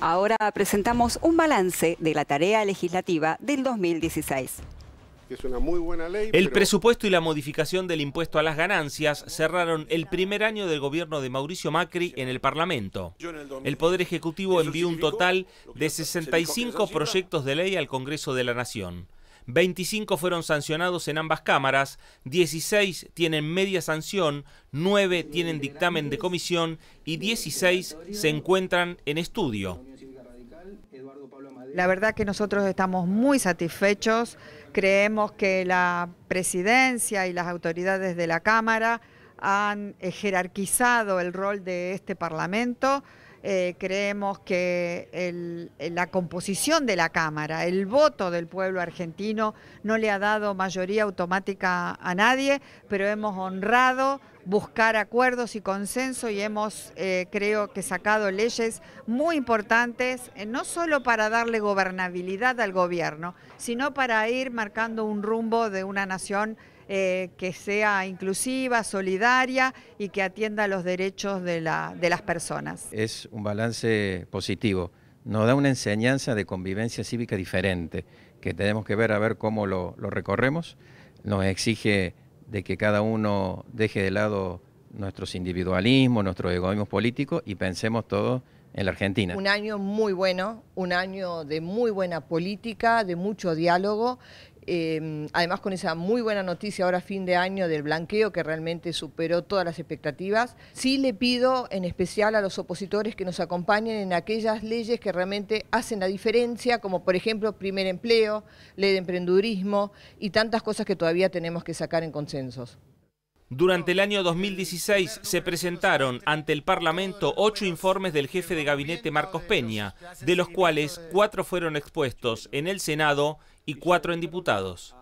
Ahora presentamos un balance de la tarea legislativa del 2016. el presupuesto y la modificación del impuesto a las ganancias cerraron el primer año del gobierno de Mauricio Macri en el Parlamento. El Poder Ejecutivo envió un total de 65 proyectos de ley al Congreso de la Nación. 25 fueron sancionados en ambas cámaras, 16 tienen media sanción, 9 tienen dictamen de comisión y 16 se encuentran en estudio. La verdad que nosotros estamos muy satisfechos, creemos que la presidencia y las autoridades de la Cámara han jerarquizado el rol de este Parlamento. Eh, creemos que eh, la composición de la Cámara, el voto del pueblo argentino no le ha dado mayoría automática a nadie, pero hemos honrado buscar acuerdos y consenso y hemos, eh, creo que, sacado leyes muy importantes, no solo para darle gobernabilidad al gobierno, sino para ir marcando un rumbo de una nación eh, que sea inclusiva, solidaria y que atienda los derechos de, las personas. Es un balance positivo, nos da una enseñanza de convivencia cívica diferente, que tenemos que ver a ver cómo lo, lo recorremos, nos exige de que cada uno deje de lado nuestros individualismos, nuestros egoísmos políticos y pensemos todos en la Argentina. Un año muy bueno, un año de muy buena política, de mucho diálogo Em, además con esa muy buena noticia ahora fin de año del blanqueo que realmente superó todas las expectativas. Sí le pido en especial a los opositores que nos acompañen en aquellas leyes que realmente hacen la diferencia, como por ejemplo primer empleo, ley de emprendedurismo y tantas cosas que todavía tenemos que sacar en consensos. Durante el año 2016 se presentaron ante el Parlamento ocho informes del jefe de gabinete Marcos Peña, de los cuales cuatro fueron expuestos en el Senado y cuatro en diputados.